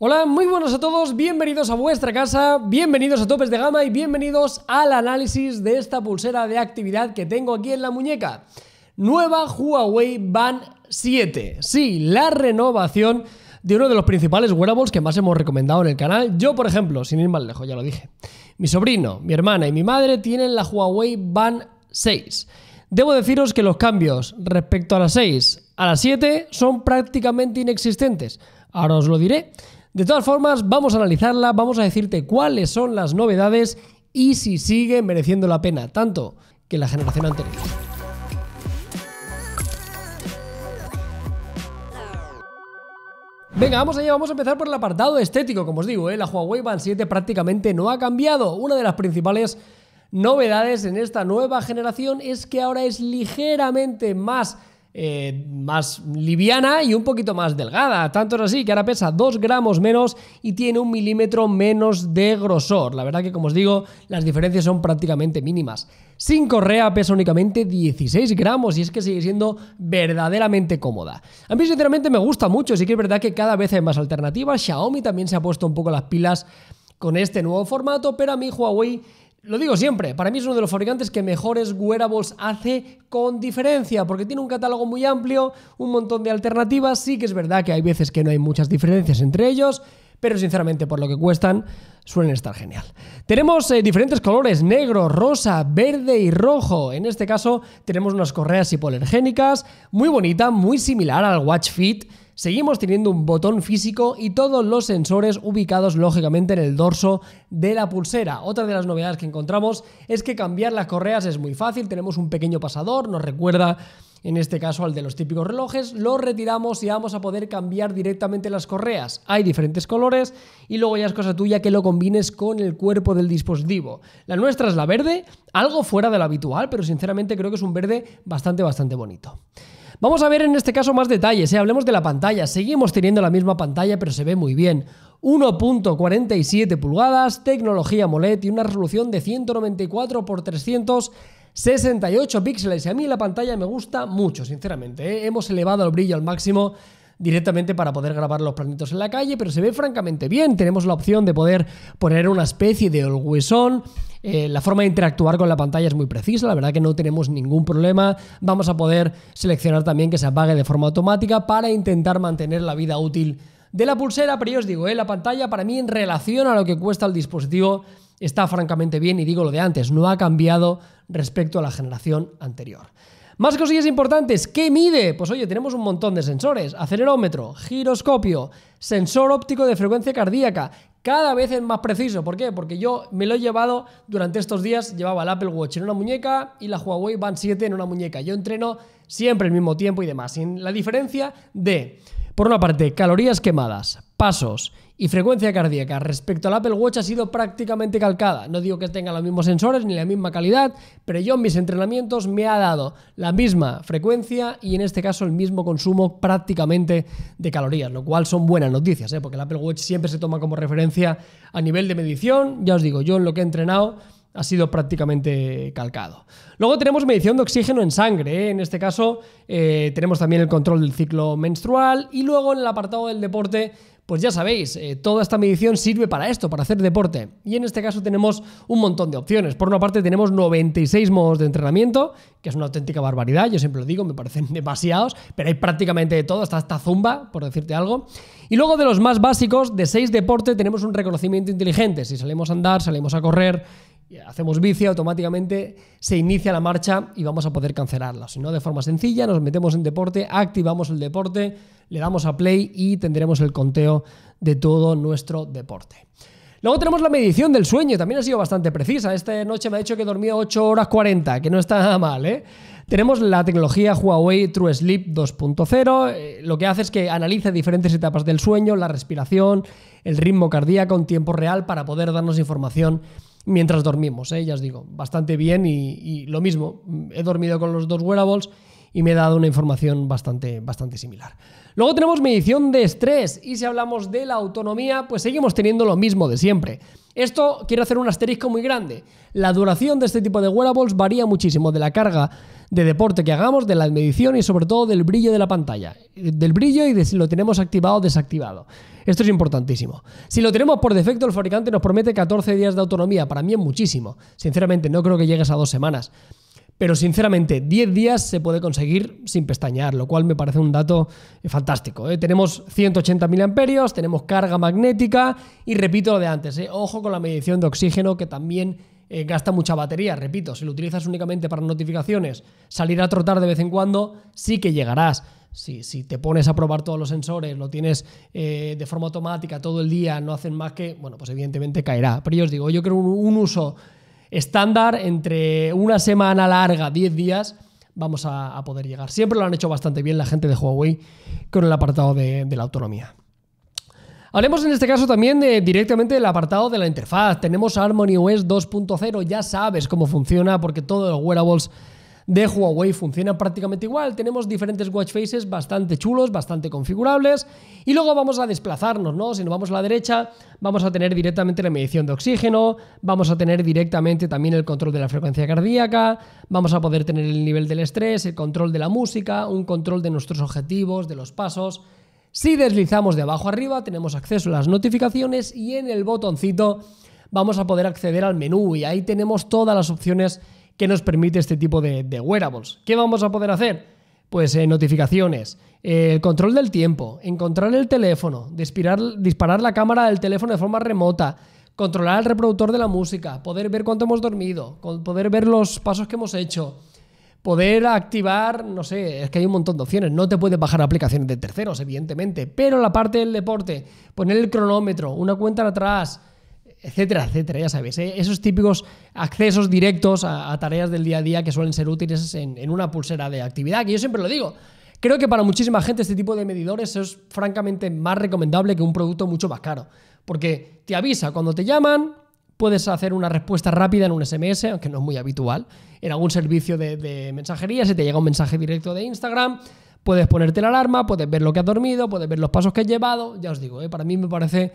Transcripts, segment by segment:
Hola, muy buenos a todos, bienvenidos a vuestra casa, bienvenidos a Topes de Gama y bienvenidos al análisis de esta pulsera de actividad que tengo aquí en la muñeca. Nueva Huawei Ban 7. Sí, la renovación de uno de los principales wearables que más hemos recomendado en el canal. Yo, por ejemplo, sin ir más lejos, ya lo dije. Mi sobrino, mi hermana y mi madre tienen la Huawei Ban 6. Debo deciros que los cambios respecto a la 6 a la 7 son prácticamente inexistentes. Ahora os lo diré. De todas formas, vamos a analizarla, vamos a decirte cuáles son las novedades y si sigue mereciendo la pena, tanto que la generación anterior. Venga, vamos allá, vamos a empezar por el apartado estético, como os digo, ¿eh? la Huawei Band 7 prácticamente no ha cambiado. Una de las principales novedades en esta nueva generación es que ahora es ligeramente más eh, más liviana y un poquito más delgada. Tanto es así que ahora pesa 2 gramos menos y tiene un milímetro menos de grosor. La verdad que, como os digo, las diferencias son prácticamente mínimas. Sin correa pesa únicamente 16 gramos y es que sigue siendo verdaderamente cómoda. A mí sinceramente me gusta mucho, sí que es verdad que cada vez hay más alternativas. Xiaomi también se ha puesto un poco las pilas con este nuevo formato, pero a mí Huawei lo digo siempre, para mí es uno de los fabricantes que mejores wearables hace con diferencia, porque tiene un catálogo muy amplio, un montón de alternativas, sí que es verdad que hay veces que no hay muchas diferencias entre ellos, pero sinceramente por lo que cuestan suelen estar genial. Tenemos eh, diferentes colores, negro, rosa, verde y rojo. En este caso tenemos unas correas hipolergénicas, muy bonita, muy similar al Watch Fit. Seguimos teniendo un botón físico y todos los sensores ubicados lógicamente en el dorso de la pulsera. Otra de las novedades que encontramos es que cambiar las correas es muy fácil, tenemos un pequeño pasador, nos recuerda en este caso al de los típicos relojes, lo retiramos y vamos a poder cambiar directamente las correas. Hay diferentes colores y luego ya es cosa tuya que lo combines con el cuerpo del dispositivo. La nuestra es la verde, algo fuera de lo habitual, pero sinceramente creo que es un verde bastante, bastante bonito. Vamos a ver en este caso más detalles, ¿eh? hablemos de la pantalla. Seguimos teniendo la misma pantalla, pero se ve muy bien. 1.47 pulgadas, tecnología MOLED y una resolución de 194 x 300 68 píxeles. Y a mí la pantalla me gusta mucho, sinceramente. ¿eh? Hemos elevado el brillo al máximo directamente para poder grabar los planitos en la calle, pero se ve francamente bien. Tenemos la opción de poder poner una especie de huesón. Eh, la forma de interactuar con la pantalla es muy precisa, la verdad que no tenemos ningún problema. Vamos a poder seleccionar también que se apague de forma automática para intentar mantener la vida útil de la pulsera, pero yo os digo, ¿eh? la pantalla para mí en relación a lo que cuesta el dispositivo está francamente bien y digo lo de antes, no ha cambiado respecto a la generación anterior. Más cosillas importantes, ¿qué mide? Pues oye, tenemos un montón de sensores, acelerómetro, giroscopio, sensor óptico de frecuencia cardíaca, cada vez es más preciso, ¿por qué? Porque yo me lo he llevado durante estos días, llevaba el Apple Watch en una muñeca y la Huawei Band 7 en una muñeca, yo entreno siempre al mismo tiempo y demás, sin la diferencia de, por una parte, calorías quemadas, pasos y frecuencia cardíaca respecto al Apple Watch ha sido prácticamente calcada. No digo que tenga los mismos sensores ni la misma calidad, pero yo en mis entrenamientos me ha dado la misma frecuencia y en este caso el mismo consumo prácticamente de calorías, lo cual son buenas noticias, ¿eh? porque el Apple Watch siempre se toma como referencia a nivel de medición. Ya os digo, yo en lo que he entrenado ha sido prácticamente calcado. Luego tenemos medición de oxígeno en sangre, ¿eh? en este caso eh, tenemos también el control del ciclo menstrual y luego en el apartado del deporte pues ya sabéis, eh, toda esta medición sirve para esto, para hacer deporte. Y en este caso tenemos un montón de opciones. Por una parte tenemos 96 modos de entrenamiento, que es una auténtica barbaridad, yo siempre lo digo, me parecen demasiados, pero hay prácticamente de todo, hasta esta zumba, por decirte algo. Y luego de los más básicos, de 6 deporte, tenemos un reconocimiento inteligente. Si salimos a andar, salimos a correr, hacemos bici, automáticamente se inicia la marcha y vamos a poder cancelarla. Si no, de forma sencilla, nos metemos en deporte, activamos el deporte le damos a play y tendremos el conteo de todo nuestro deporte. Luego tenemos la medición del sueño, también ha sido bastante precisa. Esta noche me ha dicho que dormía 8 horas 40, que no está nada mal, ¿eh? Tenemos la tecnología Huawei True Sleep 2.0, eh, lo que hace es que analiza diferentes etapas del sueño, la respiración, el ritmo cardíaco en tiempo real para poder darnos información mientras dormimos, ¿eh? ya os digo, bastante bien y, y lo mismo, he dormido con los dos wearables y me ha dado una información bastante, bastante similar. Luego tenemos medición de estrés y si hablamos de la autonomía, pues seguimos teniendo lo mismo de siempre. Esto quiero hacer un asterisco muy grande. La duración de este tipo de wearables varía muchísimo de la carga de deporte que hagamos, de la medición y sobre todo del brillo de la pantalla. Del brillo y de si lo tenemos activado o desactivado. Esto es importantísimo. Si lo tenemos por defecto, el fabricante nos promete 14 días de autonomía. Para mí es muchísimo. Sinceramente, no creo que llegues a dos semanas. Pero sinceramente, 10 días se puede conseguir sin pestañear, lo cual me parece un dato fantástico. ¿eh? Tenemos 180 miliamperios, tenemos carga magnética y repito lo de antes, ¿eh? ojo con la medición de oxígeno que también eh, gasta mucha batería. Repito, si lo utilizas únicamente para notificaciones, salir a trotar de vez en cuando, sí que llegarás. Si, te pones a probar todos los sensores, lo tienes de forma automática todo el día, no hacen más que, bueno, pues evidentemente caerá. Pero yo os digo, yo creo un uso estándar, entre una semana larga, 10 días, vamos a, poder llegar. Siempre lo han hecho bastante bien la gente de Huawei con el apartado de, la autonomía. Hablemos en este caso también directamente del apartado de la interfaz. Tenemos Harmony OS 2.0, ya sabes cómo funciona porque todos los wearables de Huawei funciona prácticamente igual. Tenemos diferentes watch faces bastante chulos, bastante configurables. Y luego vamos a desplazarnos, ¿no? Si nos vamos a la derecha, vamos a tener directamente la medición de oxígeno, vamos a tener directamente también el control de la frecuencia cardíaca, vamos a poder tener el nivel del estrés, el control de la música, un control de nuestros objetivos, de los pasos. Si deslizamos de abajo arriba, tenemos acceso a las notificaciones y en el botoncito vamos a poder acceder al menú y ahí tenemos todas las opciones que nos permite este tipo de, wearables. ¿Qué vamos a poder hacer? Pues eh, notificaciones, eh, el control del tiempo, encontrar el teléfono, disparar, disparar la cámara del teléfono de forma remota, controlar el reproductor de la música, poder ver cuánto hemos dormido, poder ver los pasos que hemos hecho, poder activar, no sé, es que hay un montón de opciones. No te puedes bajar aplicaciones de terceros, evidentemente, pero la parte del deporte, poner el cronómetro, una cuenta atrás, etcétera, etcétera, ya sabéis. ¿eh? Esos típicos accesos directos a, tareas del día a día que suelen ser útiles en, una pulsera de actividad, que yo siempre lo digo. Creo que para muchísima gente este tipo de medidores es francamente más recomendable que un producto mucho más caro, porque te avisa cuando te llaman, puedes hacer una respuesta rápida en un SMS, aunque no es muy habitual, en algún servicio de, mensajería, si te llega un mensaje directo de Instagram, puedes ponerte la alarma, puedes ver lo que has dormido, puedes ver los pasos que has llevado, ya os digo, ¿eh? para mí me parece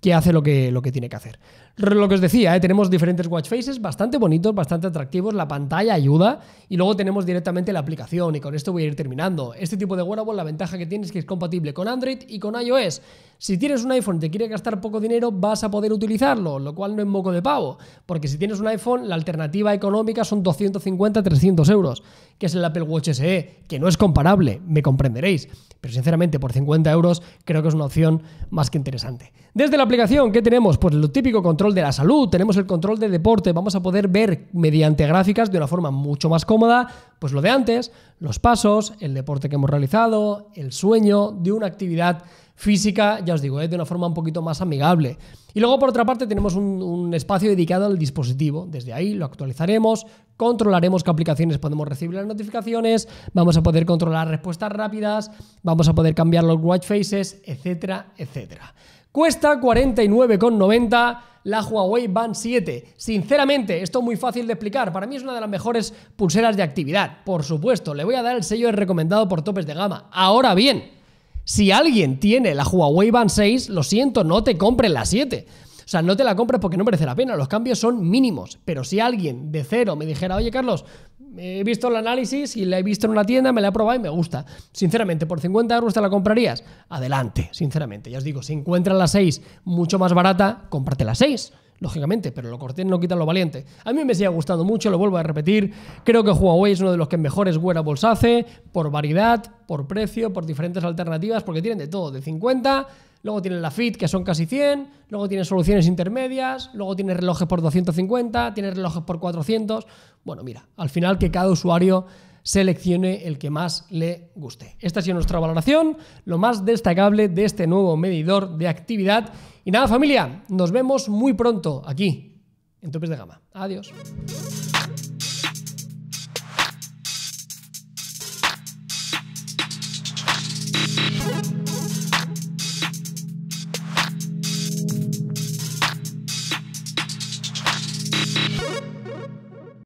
que hace lo que, lo que tiene que hacer lo que os decía, eh, tenemos diferentes watch faces bastante bonitos, bastante atractivos, la pantalla ayuda y luego tenemos directamente la aplicación y con esto voy a ir terminando. Este tipo de wearable la ventaja que tiene es que es compatible con Android y con iOS. Si tienes un iPhone y te quiere gastar poco dinero, vas a poder utilizarlo, lo cual no es moco de pavo, porque si tienes un iPhone, la alternativa económica son 250-300 euros, que es el Apple Watch SE, que no es comparable, me comprenderéis, pero sinceramente por 50 euros creo que es una opción más que interesante. Desde la aplicación, ¿qué tenemos? Pues lo típico control de la salud, tenemos el control de deporte, vamos a poder ver mediante gráficas de una forma mucho más cómoda, pues lo de antes, los pasos, el deporte que hemos realizado, el sueño de una actividad física, ya os digo, eh, de una forma un poquito más amigable. Y luego, por otra parte, tenemos un, espacio dedicado al dispositivo. Desde ahí lo actualizaremos, controlaremos qué aplicaciones podemos recibir las notificaciones, vamos a poder controlar respuestas rápidas, vamos a poder cambiar los watch faces, etcétera, etcétera. Cuesta 49,90 la Huawei Band 7. Sinceramente, esto es muy fácil de explicar. Para mí es una de las mejores pulseras de actividad. Por supuesto, le voy a dar el sello de recomendado por topes de gama. Ahora bien, si alguien tiene la Huawei Band 6, lo siento, no te compres la 7. O sea, no te la compres porque no merece la pena, los cambios son mínimos. Pero si alguien de cero me dijera, oye Carlos, he visto el análisis y la he visto en una tienda, me la he probado y me gusta. Sinceramente, por 50 euros te la comprarías. Adelante, sinceramente. Ya os digo, si encuentras la 6 mucho más barata, cómprate la 6 lógicamente, pero lo cortés no quita lo valiente. A mí me sigue gustado mucho, lo vuelvo a repetir. Creo que Huawei es uno de los que mejores wearables hace, por variedad, por precio, por diferentes alternativas, porque tienen de todo, de 50 luego tiene la Fit, que son casi 100, luego tiene soluciones intermedias, luego tiene relojes por 250, Tiene relojes por 400. Bueno, mira, al final que cada usuario seleccione el que más le guste. Esta ha sido nuestra valoración, lo más destacable de este nuevo medidor de actividad. Y nada, familia, nos vemos muy pronto aquí, en Topes de Gama. Adiós.